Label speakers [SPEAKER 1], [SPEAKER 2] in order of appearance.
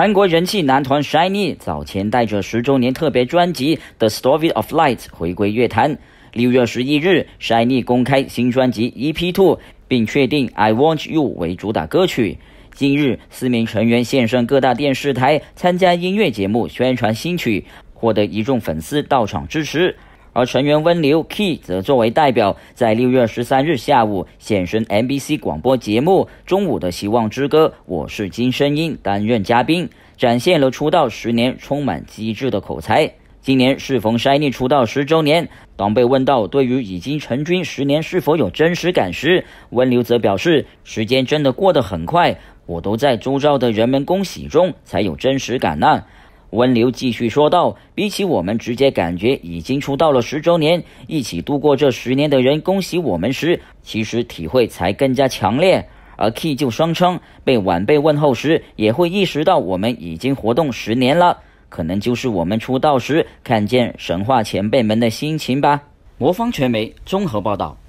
[SPEAKER 1] 韩国人气男团 Shinee 早前带着十周年特别专辑《The Story of Light》回归乐坛。六月十一日 s h i n y 公开新专辑《EP2》，并确定《I Want You》为主打歌曲。近日，四名成员现身各大电视台参加音乐节目，宣传新曲，获得一众粉丝到场支持。而成员温流 key 则作为代表，在六月十三日下午现身 MBC 广播节目《中午的希望之歌》，我是金声音担任嘉宾，展现了出道十年充满机智的口才。今年适逢 s h i n y 出道十周年，当被问到对于已经成军十年是否有真实感时，温流则表示：“时间真的过得很快，我都在周遭的人们恭喜中才有真实感呢。”温流继续说道：“比起我们直接感觉已经出道了十周年，一起度过这十年的人，恭喜我们时，其实体会才更加强烈。而 Key 就声称，被晚辈问候时，也会意识到我们已经活动十年了，可能就是我们出道时看见神话前辈们的心情吧。”魔方传媒综合报道。